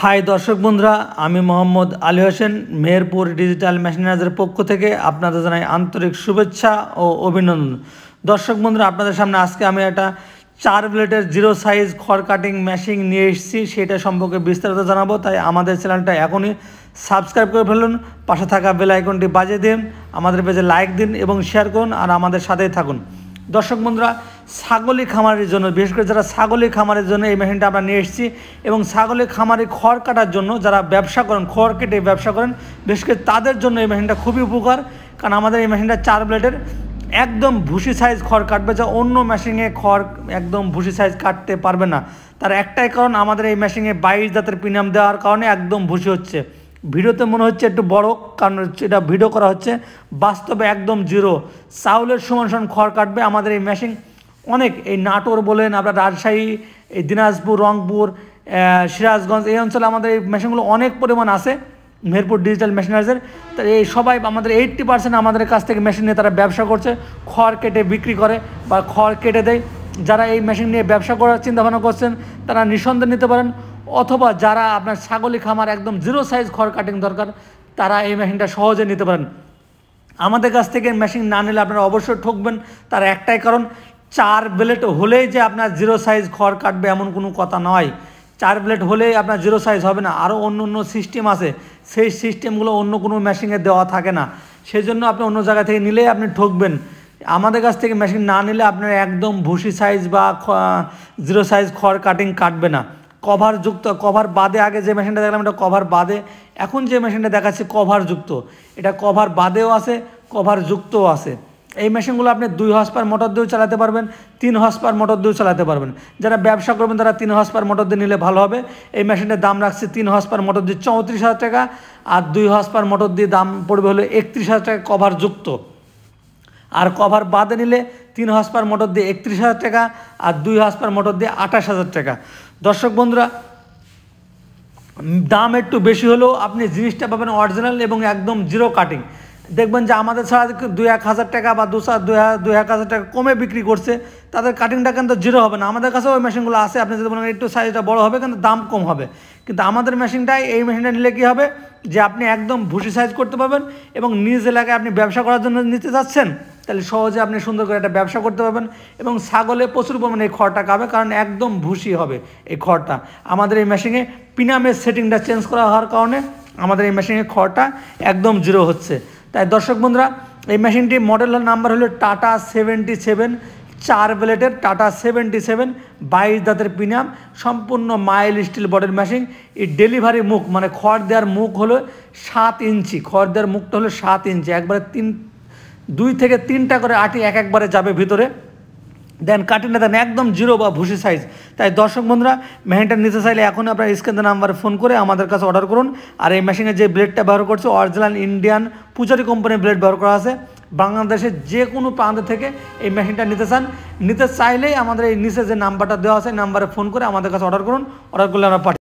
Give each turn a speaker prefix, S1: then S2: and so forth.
S1: high দর্শক বন্ধুরা আমি মোহাম্মদ আলী হোসেন মেহেরপুর ডিজিটাল মেশিনার্সের পক্ষ থেকে আপনাদের জানাই আন্তরিক শুভেচ্ছা ও অভিনন্দন দর্শক বন্ধুরা আপনাদের সামনে আজকে আমি একটা চার ব্লেটের জিরো সাইজ খড় কাটিং মেশিন নিয়ে এসেছি সেটা সম্পর্কে বিস্তারিত জানাবো তাই আমাদের চ্যানেলটা এখনই সাবস্ক্রাইব করে ফেলুন পাশে থাকা বেল আইকনটি বাজিয়ে দিন আমাদের পেজে লাইক দিন এবং শেয়ার করুন আর আমাদের সাথেই থাকুন দর্শক বন্ধুরা ছাগলের খামারের জন্য বিশেষ করে যারা ছাগলের খামারের জন্য এই মেশিনটা আমরা নিয়ে এসেছি এবং ছাগলের খামারে খড় কাটার জন্য যারা ব্যবসা করেন খড় কেটে ব্যবসা করেন বিশেষ করে তাদের জন্য এই মেশিনটা খুবই উপকার কারণ আমাদের এই মেশিনটা চার ব্লেডের একদম ভুসি সাইজ খড় কাটবে যা অন্য মেশিনে খড় একদম ভুসি সাইজ কাটতে পারবে না তার একটাই কারণ আমাদের এই মেশিনে বাইশ জাতের প্রিমিয়াম দেওয়ার কারণে একদম ভুসি হচ্ছে ভিডিওতে মনে হচ্ছে একটু বড় কারণ এটা ভিডিও করা হচ্ছে বাস্তবে একদম জিরো চাউলের সমান সমান খড় কাটবে আমাদের এই মেশিন অনেক এই নাটোর বলেন আপনার রাজশাহী এই দিনাজপুর রংপুর সিরাজগঞ্জ এই অঞ্চলে আমাদের এই মেশিনগুলো অনেক পরিমাণ আছে মেহেরপুর ডিজিটাল মেশিনারিজের তো এই সবাই আমাদের এইট্টি পার্সেন্ট আমাদের কাছ থেকে মেশিন নিয়ে তারা ব্যবসা করছে খড় কেটে বিক্রি করে বা খড় কেটে দেয় যারা এই মেশিন নিয়ে ব্যবসা করার চিন্তাভাবনা করছেন তারা নিঃসন্দেহ নিতে পারেন অথবা যারা আপনার ছাগলি খামার একদম জিরো সাইজ খড় কাটিং দরকার তারা এই মেশিনটা সহজে নিতে পারেন আমাদের কাছ থেকে মেশিন না নিলে আপনারা অবশ্যই ঠকবেন তার একটাই কারণ চার ব্লেট হলে যে আপনার জিরো সাইজ খড় কাটবে এমন কোনো কথা নয় চার ব্লেট হলেই আপনার জিরো সাইজ হবে না আরও অন্য অন্য সিস্টেম আছে সেই সিস্টেমগুলো অন্য কোনো মেশিনে দেওয়া থাকে না সেই জন্য আপনি অন্য জায়গা থেকে নিলে আপনি ঠকবেন আমাদের কাছ থেকে মেশিন না নিলে আপনার একদম ভুসি সাইজ বা জিরো সাইজ খড় কাটিং কাটবে না কভার যুক্ত কভার বাদে আগে যে মেশিনটা দেখলাম এটা কভার বাদে এখন যে মেশিনটা দেখাচ্ছি কভার যুক্ত এটা কভার বাদেও আছে কভার যুক্তও আছে এই মেশিনগুলো আপনি দুই হসপার মোটর দিয়েও চালাতে পারবেন তিন হসপার মোটর দিয়েও চালাতে পারবেন যারা ব্যবসা করবেন তারা তিন হসপার মোটর দিয়ে নিলে ভালো হবে এই মেশিনের দাম রাখছে তিন হসপার মোটর দিয়ে চৌত্রিশ হাজার টাকা আর দুই হসপার মোটর দিয়ে দাম পড়বে হলো একত্রিশ হাজার টাকা কভার যুক্ত আর কভার বাদে নিলে তিন হসপার মোটর দিয়ে একত্রিশ হাজার টাকা আর দুই হসপার মোটর দিয়ে আঠাশ হাজার টাকা দর্শক বন্ধুরা দাম একটু বেশি হলেও আপনি জিনিসটা পাবেন অরিজিনাল এবং একদম জিরো কাটিং দেখবেন যে আমাদের ছাড়া দুই এক হাজার টাকা বা দু দুই এক হাজার টাকা কমে বিক্রি করছে তাদের কাটিংটা কিন্তু জিরো হবে না আমাদের কাছে ওই মেশিনগুলো আছে আপনি যদি বলেন একটু সাইজটা বড় হবে কিন্তু দাম কম হবে কিন্তু আমাদের মেশিনটাই এই মেশিনটা নিলে কী হবে যে আপনি একদম ভুসি সাইজ করতে পারবেন এবং নিজ এলাকায় আপনি ব্যবসা করার জন্য নিতে চাচ্ছেন তাহলে সহজে আপনি সুন্দর করে একটা ব্যবসা করতে পারবেন এবং ছাগলে প্রচুর পরিমাণে এই খড়টা খাবে কারণ একদম ভুসি হবে এই খড়টা আমাদের এই মেশিনে পিনামের সেটিংটা চেঞ্জ করা হওয়ার কারণে আমাদের এই মেশিনের খড়টা একদম জিরো হচ্ছে তাই দর্শক বন্ধুরা এই মেশিনটির মডেল নাম্বার হলো টাটা সেভেন্টি সেভেন চার ব্লেডের টাটা সেভেন্টি সেভেন বাইশ দাঁতের পিনাম সম্পূর্ণ মাইল স্টিল বডির মেশিন এই ডেলিভারি মুখ মানে খড় দেওয়ার মুখ হলো সাত ইঞ্চি খড় দেওয়ার মুখটা হলো সাত ইঞ্চি একবারে তিন দুই থেকে তিনটা করে আটি এক একবারে যাবে ভিতরে দেন কাটে না দেন একদম জিরো বা ভুসি সাইজ তাই দর্শক বন্ধুরা মেশিনটা নিতে চাইলে এখন আপনার স্ক্রিনে নাম্বারে ফোন করে আমাদের কাছে অর্ডার করুন আর এই মেশিনে যে ব্লেডটা ব্যবহার করছে অরিজিনাল ইন্ডিয়ান পূজারি কোম্পানির ব্লেড ব্যবহার করা আছে বাংলাদেশের যে কোনো প্রান্ত থেকে এই মেশিনটা নিতে চান নিতে চাইলেই আমাদের এই নিচে যে নাম্বারটা দেওয়া আছে নাম্বারে ফোন করে আমাদের কাছে অর্ডার করুন অর্ডার করলে আমরা